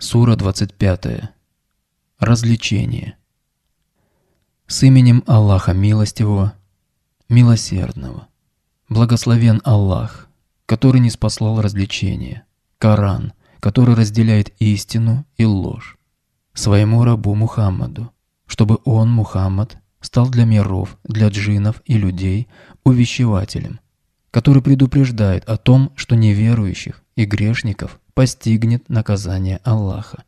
Сура 25. Развлечение. С именем Аллаха Милостивого, Милосердного. Благословен Аллах, который не спаслал развлечения, Коран, который разделяет истину и ложь, своему рабу Мухаммаду, чтобы он, Мухаммад, стал для миров, для джинов и людей увещевателем, который предупреждает о том, что неверующих и грешников – постигнет наказание Аллаха,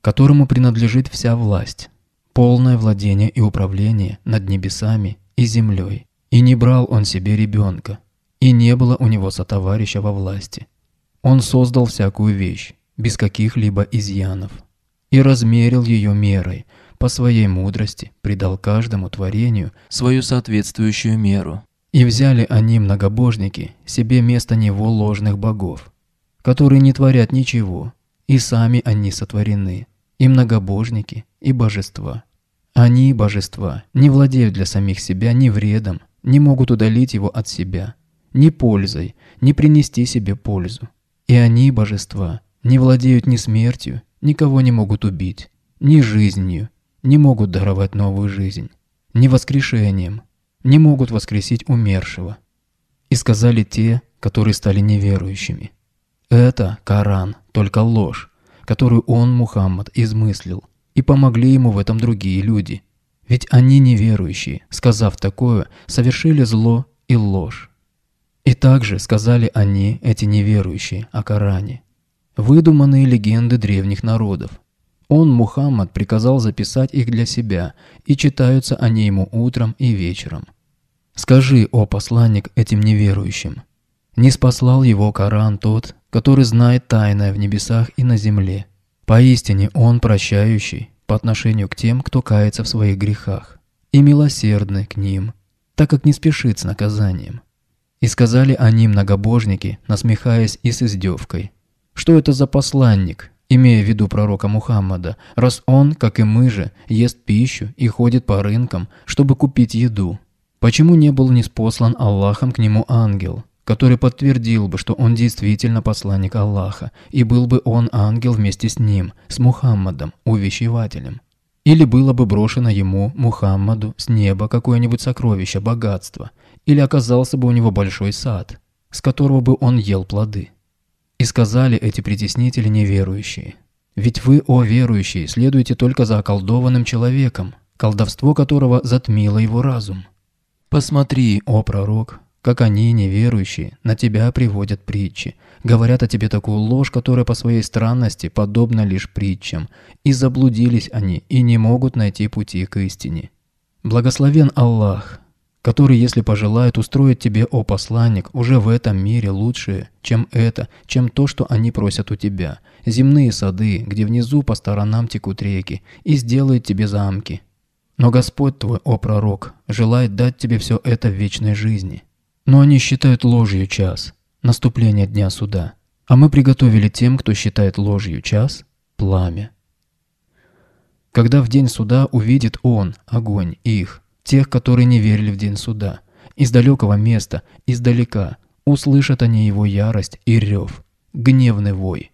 которому принадлежит вся власть, полное владение и управление над небесами и землей. И не брал он себе ребенка, и не было у него сотоварища во власти. Он создал всякую вещь, без каких-либо изъянов, и размерил ее мерой, по своей мудрости придал каждому творению свою соответствующую меру. И взяли они, многобожники, себе место него ложных богов, которые не творят ничего, и сами они сотворены, и многобожники, и божества. Они, божества, не владеют для самих себя ни вредом, не могут удалить его от себя, ни пользой, не принести себе пользу. И они, божества, не владеют ни смертью, никого не могут убить, ни жизнью, не могут даровать новую жизнь, ни воскрешением, не могут воскресить умершего. И сказали те, которые стали неверующими – это Коран, только ложь, которую он, Мухаммад, измыслил. И помогли ему в этом другие люди. Ведь они неверующие, сказав такое, совершили зло и ложь. И также сказали они, эти неверующие, о Коране. Выдуманные легенды древних народов. Он, Мухаммад, приказал записать их для себя, и читаются они ему утром и вечером. Скажи, о посланник, этим неверующим, не спаслал его Коран тот, который знает тайное в небесах и на земле. Поистине Он прощающий по отношению к тем, кто кается в своих грехах, и милосердный к ним, так как не спешит с наказанием. И сказали они многобожники, насмехаясь и с издевкой, что это за посланник, имея в виду пророка Мухаммада, раз он, как и мы же, ест пищу и ходит по рынкам, чтобы купить еду. Почему не был неспослан Аллахом к нему ангел? который подтвердил бы, что он действительно посланник Аллаха, и был бы он ангел вместе с ним, с Мухаммадом, увещевателем. Или было бы брошено ему, Мухаммаду, с неба какое-нибудь сокровище, богатство, или оказался бы у него большой сад, с которого бы он ел плоды. И сказали эти притеснители неверующие, «Ведь вы, о верующие, следуете только за околдованным человеком, колдовство которого затмило его разум». Посмотри, о пророк, как они, неверующие, на тебя приводят притчи. Говорят о тебе такую ложь, которая по своей странности подобна лишь притчам. И заблудились они, и не могут найти пути к истине. Благословен Аллах, который, если пожелает, устроит тебе, о посланник, уже в этом мире лучшее, чем это, чем то, что они просят у тебя. Земные сады, где внизу по сторонам текут реки, и сделает тебе замки. Но Господь твой, о пророк, желает дать тебе все это в вечной жизни. Но они считают ложью час, наступление дня суда. А мы приготовили тем, кто считает ложью час, пламя. Когда в день суда увидит он, огонь, их, тех, которые не верили в день суда, из далекого места, издалека, услышат они его ярость и рев, гневный вой –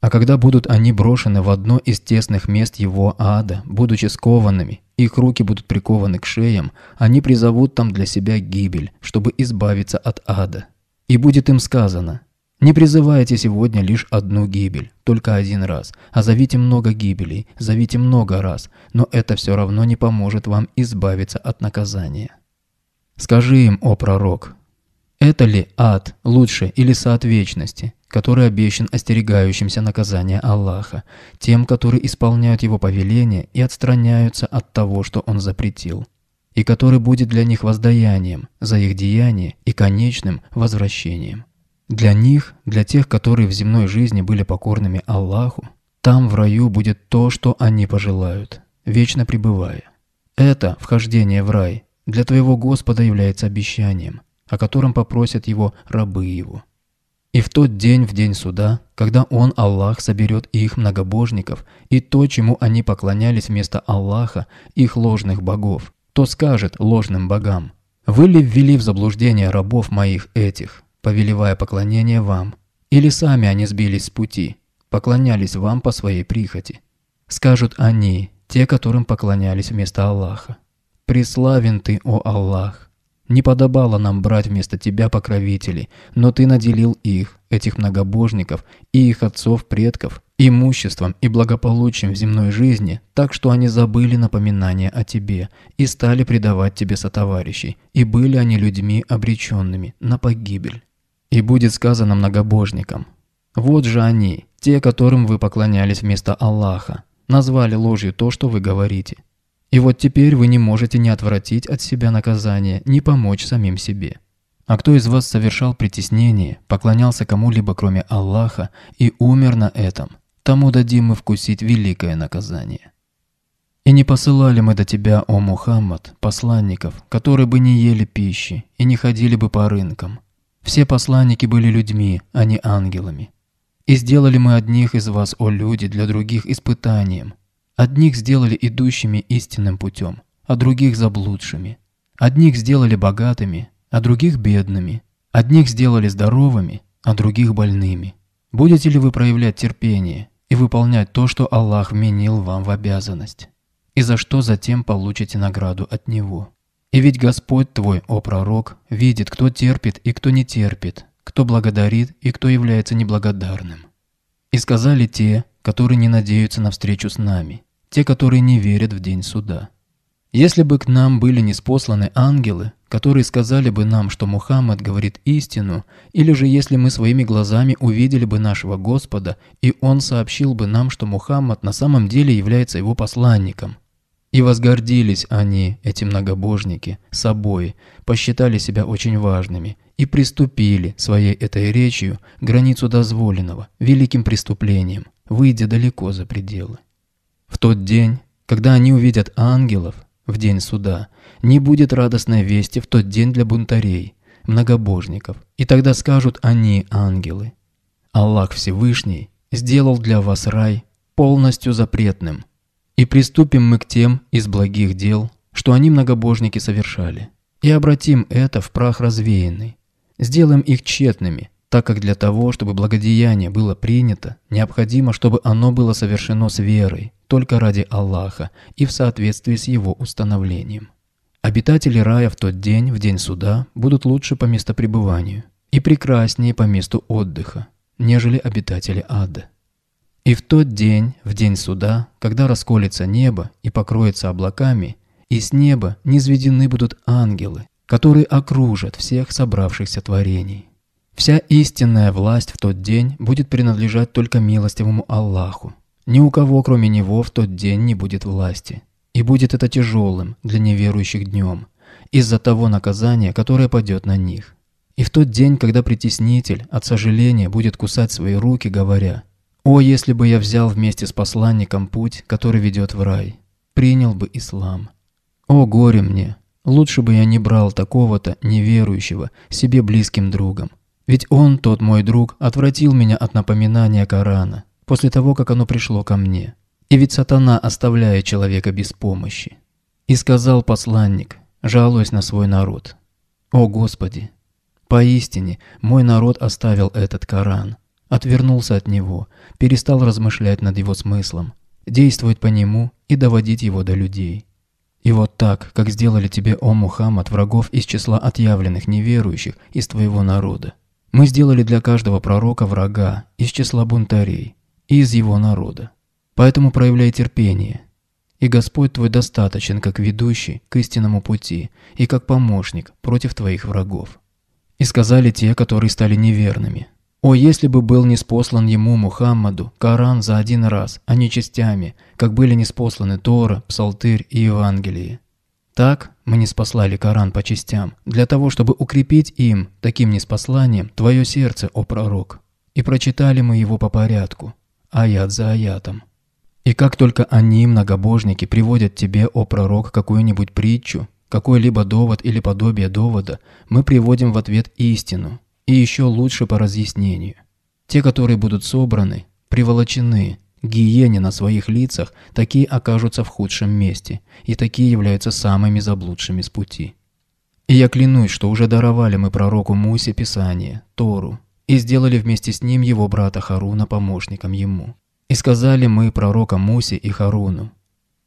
а когда будут они брошены в одно из тесных мест его ада, будучи скованными, их руки будут прикованы к шеям, они призовут там для себя гибель, чтобы избавиться от ада. И будет им сказано, «Не призывайте сегодня лишь одну гибель, только один раз, а зовите много гибелей, зовите много раз, но это все равно не поможет вам избавиться от наказания». Скажи им, о пророк, это ли ад лучше или сад вечности, который обещан остерегающимся наказания Аллаха, тем, которые исполняют его повеление и отстраняются от того, что он запретил, и который будет для них воздаянием за их деяния и конечным возвращением? Для них, для тех, которые в земной жизни были покорными Аллаху, там в раю будет то, что они пожелают, вечно пребывая. Это вхождение в рай для твоего Господа является обещанием, о котором попросят его рабы его. И в тот день, в день суда, когда Он, Аллах, соберет их многобожников и то, чему они поклонялись вместо Аллаха, их ложных богов, то скажет ложным богам, «Вы ли ввели в заблуждение рабов моих этих, повелевая поклонение вам? Или сами они сбились с пути, поклонялись вам по своей прихоти?» Скажут они, те, которым поклонялись вместо Аллаха, «Преславен ты, о Аллах! Не подобало нам брать вместо тебя покровителей, но ты наделил их, этих многобожников и их отцов-предков, имуществом и благополучием в земной жизни, так что они забыли напоминание о тебе и стали предавать тебе сотоварищей, и были они людьми обреченными на погибель. И будет сказано многобожникам, вот же они, те, которым вы поклонялись вместо Аллаха, назвали ложью то, что вы говорите. И вот теперь вы не можете не отвратить от себя наказание, не помочь самим себе. А кто из вас совершал притеснение, поклонялся кому-либо кроме Аллаха и умер на этом, тому дадим мы вкусить великое наказание. И не посылали мы до тебя, о Мухаммад, посланников, которые бы не ели пищи и не ходили бы по рынкам. Все посланники были людьми, а не ангелами. И сделали мы одних из вас, о люди, для других испытанием, Одних сделали идущими истинным путем, а других заблудшими. Одних сделали богатыми, а других бедными. Одних сделали здоровыми, а других больными. Будете ли вы проявлять терпение и выполнять то, что Аллах вменил вам в обязанность? И за что затем получите награду от Него? И ведь Господь твой, о пророк, видит, кто терпит и кто не терпит, кто благодарит и кто является неблагодарным. И сказали те, которые не надеются на встречу с нами – те, которые не верят в день суда. Если бы к нам были неспосланы ангелы, которые сказали бы нам, что Мухаммад говорит истину, или же если мы своими глазами увидели бы нашего Господа, и Он сообщил бы нам, что Мухаммад на самом деле является его посланником. И возгордились они, эти многобожники, собой, посчитали себя очень важными и приступили своей этой речью границу дозволенного, великим преступлением, выйдя далеко за пределы. В тот день, когда они увидят ангелов, в день суда, не будет радостной вести в тот день для бунтарей, многобожников, и тогда скажут они, ангелы, «Аллах Всевышний сделал для вас рай полностью запретным, и приступим мы к тем из благих дел, что они, многобожники, совершали, и обратим это в прах развеянный, сделаем их тщетными, так как для того, чтобы благодеяние было принято, необходимо, чтобы оно было совершено с верой, только ради Аллаха и в соответствии с его установлением. Обитатели рая в тот день, в день суда, будут лучше по местопребыванию и прекраснее по месту отдыха, нежели обитатели ада. И в тот день, в день суда, когда расколется небо и покроется облаками, и с неба низведены будут ангелы, которые окружат всех собравшихся творений. Вся истинная власть в тот день будет принадлежать только милостивому Аллаху, ни у кого, кроме него, в тот день не будет власти. И будет это тяжелым для неверующих днем, из-за того наказания, которое падет на них. И в тот день, когда притеснитель от сожаления будет кусать свои руки, говоря, «О, если бы я взял вместе с посланником путь, который ведет в рай, принял бы ислам. О, горе мне! Лучше бы я не брал такого-то неверующего себе близким другом. Ведь он, тот мой друг, отвратил меня от напоминания Корана, после того, как оно пришло ко мне. И ведь сатана оставляет человека без помощи. И сказал посланник, жалуясь на свой народ, «О Господи! Поистине, мой народ оставил этот Коран, отвернулся от него, перестал размышлять над его смыслом, действовать по нему и доводить его до людей. И вот так, как сделали тебе, о Мухаммад, врагов из числа отъявленных неверующих из твоего народа. Мы сделали для каждого пророка врага из числа бунтарей, и из его народа. Поэтому проявляй терпение, и Господь твой достаточен как ведущий к истинному пути и как помощник против твоих врагов. И сказали те, которые стали неверными. О, если бы был неспослан ему, Мухаммаду, Коран за один раз, а не частями, как были неспосланы Тора, Псалтырь и Евангелие. Так мы не спаслали Коран по частям, для того, чтобы укрепить им, таким неспосланием, твое сердце, о пророк. И прочитали мы его по порядку, аят за аятом. И как только они, многобожники, приводят тебе, о пророк, какую-нибудь притчу, какой-либо довод или подобие довода, мы приводим в ответ истину, и еще лучше по разъяснению. Те, которые будут собраны, приволочены, гиене на своих лицах, такие окажутся в худшем месте, и такие являются самыми заблудшими с пути. И я клянусь, что уже даровали мы пророку Мусе Писание, Тору, и сделали вместе с ним его брата Харуна помощником ему. И сказали мы пророкам Мусе и Харуну,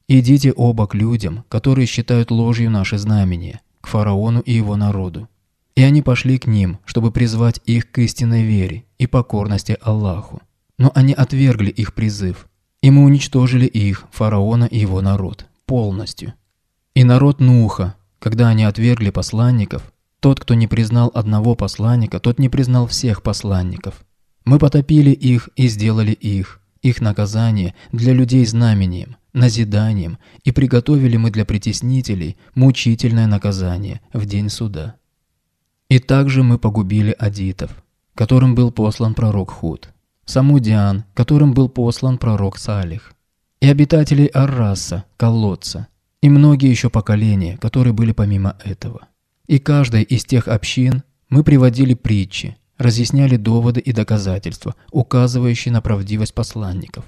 «Идите оба к людям, которые считают ложью наши знамения, к фараону и его народу». И они пошли к ним, чтобы призвать их к истинной вере и покорности Аллаху. Но они отвергли их призыв, и мы уничтожили их, фараона и его народ, полностью. И народ Нуха, когда они отвергли посланников, тот, кто не признал одного посланника, тот не признал всех посланников. Мы потопили их и сделали их, их наказание для людей знамением, назиданием, и приготовили мы для притеснителей мучительное наказание в день суда. И также мы погубили адитов, которым был послан пророк Худ, Самудиан, которым был послан пророк Салих, и обитателей Арраса, Колодца, и многие еще поколения, которые были помимо этого. И каждой из тех общин мы приводили притчи, разъясняли доводы и доказательства, указывающие на правдивость посланников.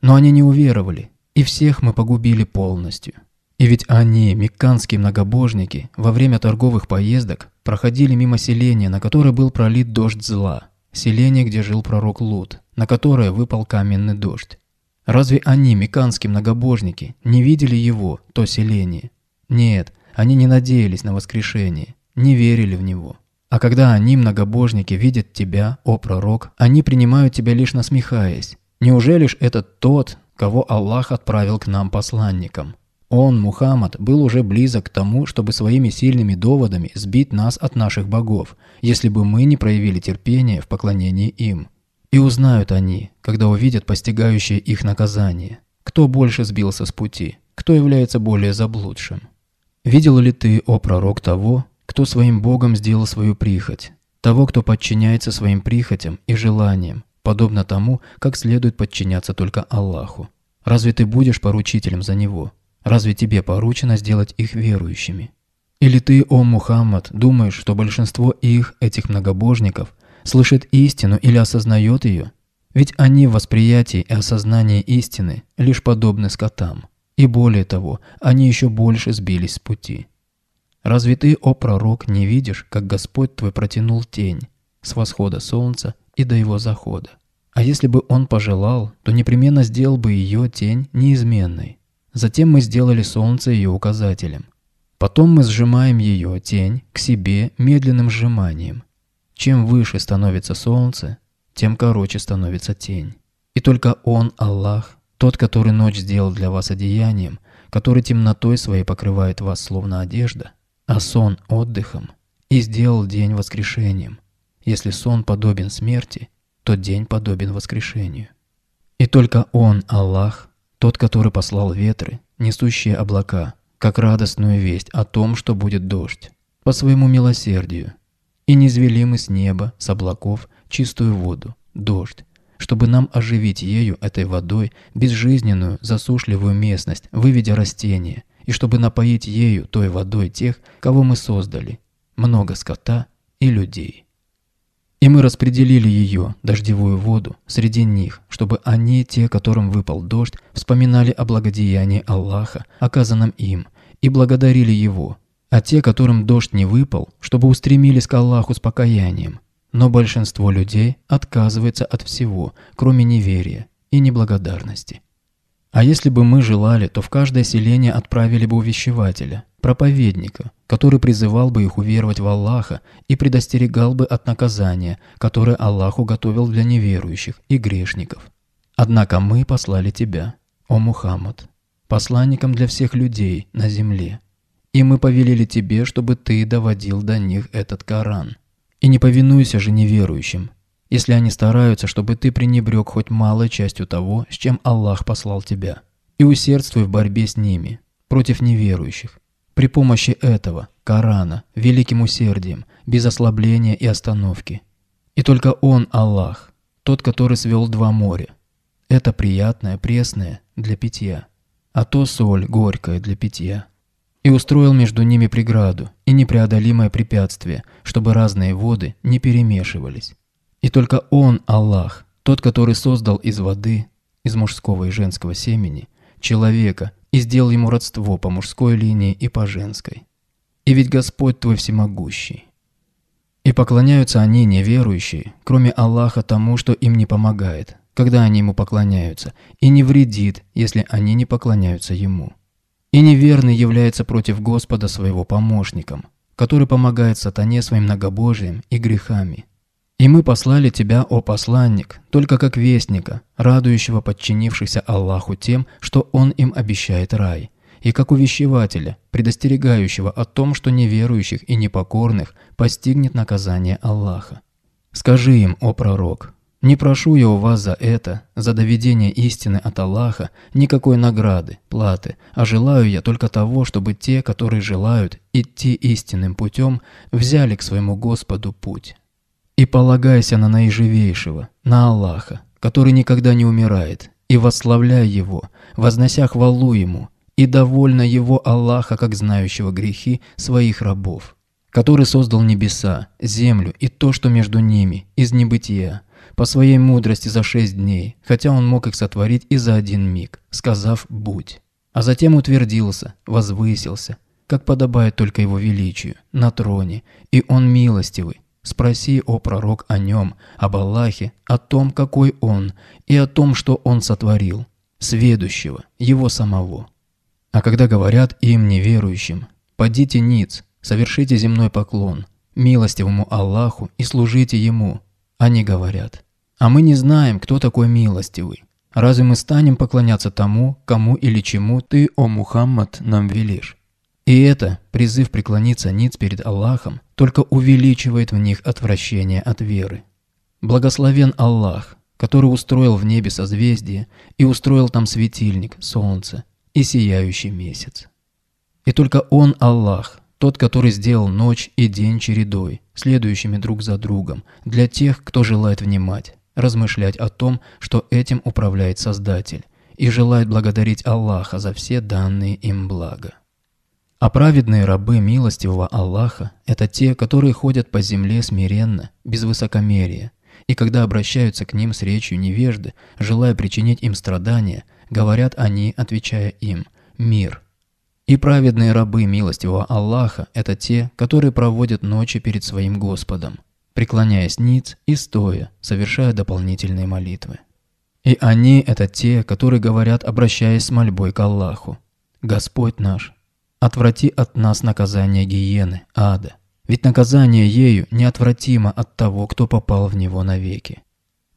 Но они не уверовали, и всех мы погубили полностью. И ведь они, мекканские многобожники, во время торговых поездок проходили мимо селения, на которое был пролит дождь зла, селение, где жил пророк Лут, на которое выпал каменный дождь. Разве они, мекканские многобожники, не видели его, то селение? Нет, они не надеялись на воскрешение, не верили в него. А когда они, многобожники, видят тебя, о пророк, они принимают тебя лишь насмехаясь. Неужели ж это тот, кого Аллах отправил к нам посланникам? Он, Мухаммад, был уже близок к тому, чтобы своими сильными доводами сбить нас от наших богов, если бы мы не проявили терпения в поклонении им. И узнают они, когда увидят постигающее их наказание, кто больше сбился с пути, кто является более заблудшим. Видел ли ты, о пророк, того, кто своим Богом сделал свою прихоть, того, кто подчиняется своим прихотям и желаниям, подобно тому, как следует подчиняться только Аллаху? Разве ты будешь поручителем за Него? Разве тебе поручено сделать их верующими? Или ты, о Мухаммад, думаешь, что большинство их, этих многобожников, слышит истину или осознает ее? Ведь они в восприятии и осознании истины лишь подобны скотам. И более того, они еще больше сбились с пути. Разве ты, о пророк, не видишь, как Господь твой протянул тень с восхода солнца и до его захода? А если бы он пожелал, то непременно сделал бы ее тень неизменной. Затем мы сделали солнце ее указателем. Потом мы сжимаем ее тень к себе медленным сжиманием. Чем выше становится солнце, тем короче становится тень. И только Он, Аллах, тот, который ночь сделал для вас одеянием, который темнотой своей покрывает вас словно одежда, а сон – отдыхом, и сделал день воскрешением. Если сон подобен смерти, то день подобен воскрешению. И только Он, Аллах, тот, который послал ветры, несущие облака, как радостную весть о том, что будет дождь, по своему милосердию, и низвели мы с неба, с облаков, чистую воду, дождь, чтобы нам оживить ею, этой водой, безжизненную, засушливую местность, выведя растения, и чтобы напоить ею, той водой, тех, кого мы создали, много скота и людей. И мы распределили ее, дождевую воду, среди них, чтобы они, те, которым выпал дождь, вспоминали о благодеянии Аллаха, оказанном им, и благодарили Его, а те, которым дождь не выпал, чтобы устремились к Аллаху с покаянием, но большинство людей отказывается от всего, кроме неверия и неблагодарности. А если бы мы желали, то в каждое селение отправили бы увещевателя, проповедника, который призывал бы их уверовать в Аллаха и предостерегал бы от наказания, которое Аллах уготовил для неверующих и грешников. Однако мы послали тебя, о Мухаммад, посланником для всех людей на земле, и мы повелели тебе, чтобы ты доводил до них этот Коран – и не повинуйся же неверующим, если они стараются, чтобы ты пренебрег хоть малой частью того, с чем Аллах послал тебя. И усердствуй в борьбе с ними, против неверующих. При помощи этого, Корана, великим усердием, без ослабления и остановки. И только Он, Аллах, тот, который свел два моря. Это приятное, пресное для питья, а то соль горькая для питья и устроил между ними преграду и непреодолимое препятствие, чтобы разные воды не перемешивались. И только Он, Аллах, тот, который создал из воды, из мужского и женского семени, человека и сделал ему родство по мужской линии и по женской. И ведь Господь твой всемогущий. И поклоняются они, неверующие, кроме Аллаха, тому, что им не помогает, когда они ему поклоняются, и не вредит, если они не поклоняются ему. И неверный является против Господа своего помощником, который помогает сатане своим многобожием и грехами. И мы послали тебя, о посланник, только как вестника, радующего подчинившихся Аллаху тем, что Он им обещает рай, и как увещевателя, предостерегающего о том, что неверующих и непокорных постигнет наказание Аллаха. Скажи им, о пророк, не прошу я у вас за это, за доведение истины от Аллаха, никакой награды, платы, а желаю я только того, чтобы те, которые желают идти истинным путем, взяли к своему Господу путь. И полагайся на наиживейшего, на Аллаха, который никогда не умирает, и восславляй Его, вознося хвалу Ему, и довольна Его Аллаха, как знающего грехи своих рабов, который создал небеса, землю и то, что между ними, из небытия, по своей мудрости за шесть дней, хотя он мог их сотворить и за один миг, сказав «будь». А затем утвердился, возвысился, как подобает только его величию, на троне, и он милостивый. Спроси, о пророк, о нем, об Аллахе, о том, какой он, и о том, что он сотворил, сведущего, его самого. А когда говорят им, неверующим, «Подите ниц, совершите земной поклон, милостивому Аллаху и служите Ему, они говорят, а мы не знаем, кто такой милостивый. Разве мы станем поклоняться тому, кому или чему ты, о Мухаммад, нам велишь? И это, призыв преклониться ниц перед Аллахом, только увеличивает в них отвращение от веры. Благословен Аллах, который устроил в небе созвездие и устроил там светильник, солнце и сияющий месяц. И только Он, Аллах, тот, который сделал ночь и день чередой, следующими друг за другом, для тех, кто желает внимать, размышлять о том, что этим управляет Создатель, и желает благодарить Аллаха за все данные им блага. А праведные рабы милостивого Аллаха – это те, которые ходят по земле смиренно, без высокомерия, и когда обращаются к ним с речью невежды, желая причинить им страдания, говорят они, отвечая им «Мир, и праведные рабы милостивого Аллаха – это те, которые проводят ночи перед своим Господом, преклоняясь ниц и стоя, совершая дополнительные молитвы. И они – это те, которые говорят, обращаясь с мольбой к Аллаху. «Господь наш, отврати от нас наказание гиены, ада, ведь наказание ею неотвратимо от того, кто попал в него навеки.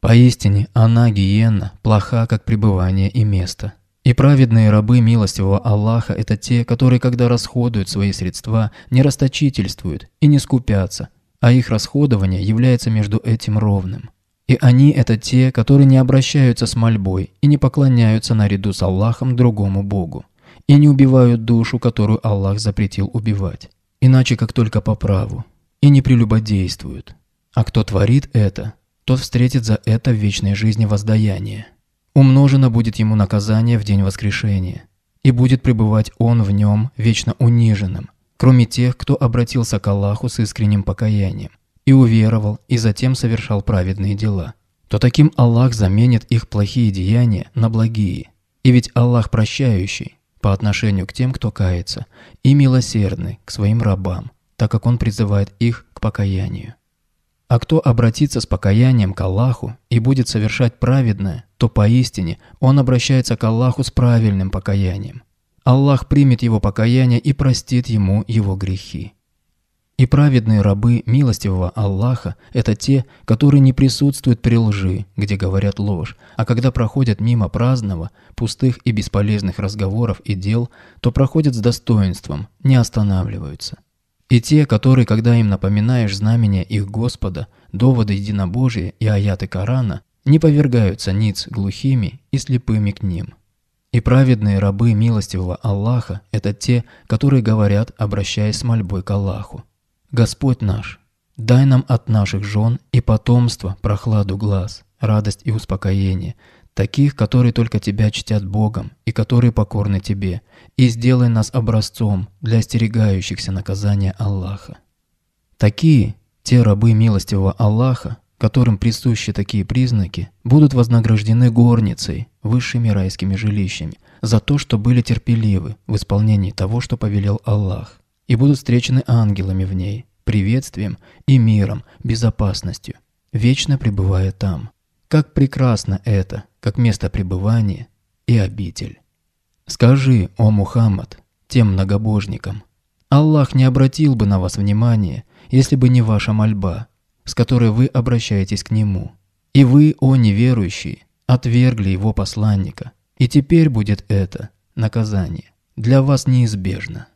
Поистине, она, гиена, плоха, как пребывание и место, и праведные рабы милостивого Аллаха – это те, которые, когда расходуют свои средства, не расточительствуют и не скупятся, а их расходование является между этим ровным. И они – это те, которые не обращаются с мольбой и не поклоняются наряду с Аллахом другому Богу, и не убивают душу, которую Аллах запретил убивать, иначе как только по праву, и не прелюбодействуют. А кто творит это, тот встретит за это в вечной жизни воздаяние. Умножено будет ему наказание в день воскрешения, и будет пребывать он в нем вечно униженным, кроме тех, кто обратился к Аллаху с искренним покаянием, и уверовал, и затем совершал праведные дела, то таким Аллах заменит их плохие деяния на благие. И ведь Аллах прощающий по отношению к тем, кто кается, и милосердный к своим рабам, так как он призывает их к покаянию. А кто обратится с покаянием к Аллаху и будет совершать праведное, то поистине он обращается к Аллаху с правильным покаянием. Аллах примет его покаяние и простит ему его грехи. И праведные рабы милостивого Аллаха – это те, которые не присутствуют при лжи, где говорят ложь, а когда проходят мимо праздного, пустых и бесполезных разговоров и дел, то проходят с достоинством, не останавливаются. И те, которые, когда им напоминаешь знамения их Господа, доводы единобожия и аяты Корана, не повергаются ниц глухими и слепыми к ним. И праведные рабы милостивого Аллаха – это те, которые говорят, обращаясь с мольбой к Аллаху. «Господь наш, дай нам от наших жен и потомства прохладу глаз, радость и успокоение – таких, которые только Тебя чтят Богом и которые покорны Тебе, и сделай нас образцом для остерегающихся наказания Аллаха. Такие, те рабы милостивого Аллаха, которым присущи такие признаки, будут вознаграждены горницей, высшими райскими жилищами, за то, что были терпеливы в исполнении того, что повелел Аллах, и будут встречены ангелами в ней, приветствием и миром, безопасностью, вечно пребывая там как прекрасно это, как место пребывания и обитель. Скажи, о Мухаммад, тем многобожникам, Аллах не обратил бы на вас внимания, если бы не ваша мольба, с которой вы обращаетесь к Нему. И вы, о неверующие, отвергли Его посланника, и теперь будет это наказание для вас неизбежно.